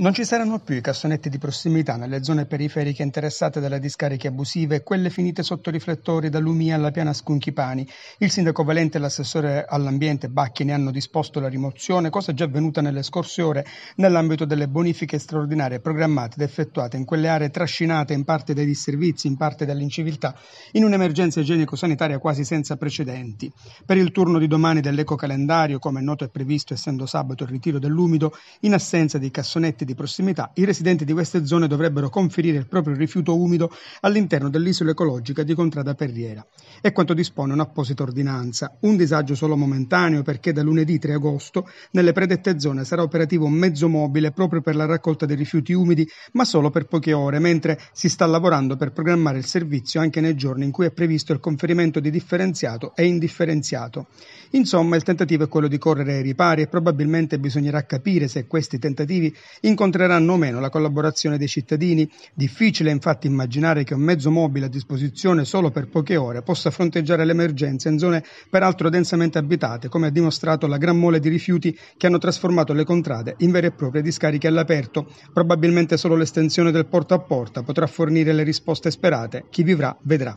Non ci saranno più i cassonetti di prossimità nelle zone periferiche interessate dalle discariche abusive e quelle finite sotto riflettori da Lumia alla piana Scunchipani. Il sindaco Valente e l'assessore all'ambiente Bacchi ne hanno disposto la rimozione, cosa già avvenuta nelle scorse ore nell'ambito delle bonifiche straordinarie programmate ed effettuate in quelle aree trascinate in parte dai disservizi, in parte dall'inciviltà, in un'emergenza igienico-sanitaria quasi senza precedenti. Per il turno di domani dell'ecocalendario, come è noto, e previsto, essendo sabato il ritiro dell'umido, in assenza dei cassonetti di prossimità, i residenti di queste zone dovrebbero conferire il proprio rifiuto umido all'interno dell'isola ecologica di Contrada Perriera. È quanto dispone un'apposita ordinanza. Un disagio solo momentaneo perché da lunedì 3 agosto nelle predette zone sarà operativo un mezzo mobile proprio per la raccolta dei rifiuti umidi, ma solo per poche ore, mentre si sta lavorando per programmare il servizio anche nei giorni in cui è previsto il conferimento di differenziato e indifferenziato. Insomma, il tentativo è quello di correre ai ripari e probabilmente bisognerà capire se questi tentativi in incontreranno o meno la collaborazione dei cittadini. Difficile infatti immaginare che un mezzo mobile a disposizione solo per poche ore possa fronteggiare l'emergenza in zone peraltro densamente abitate, come ha dimostrato la gran mole di rifiuti che hanno trasformato le contrade in vere e proprie discariche all'aperto. Probabilmente solo l'estensione del porta a porta potrà fornire le risposte sperate. Chi vivrà vedrà.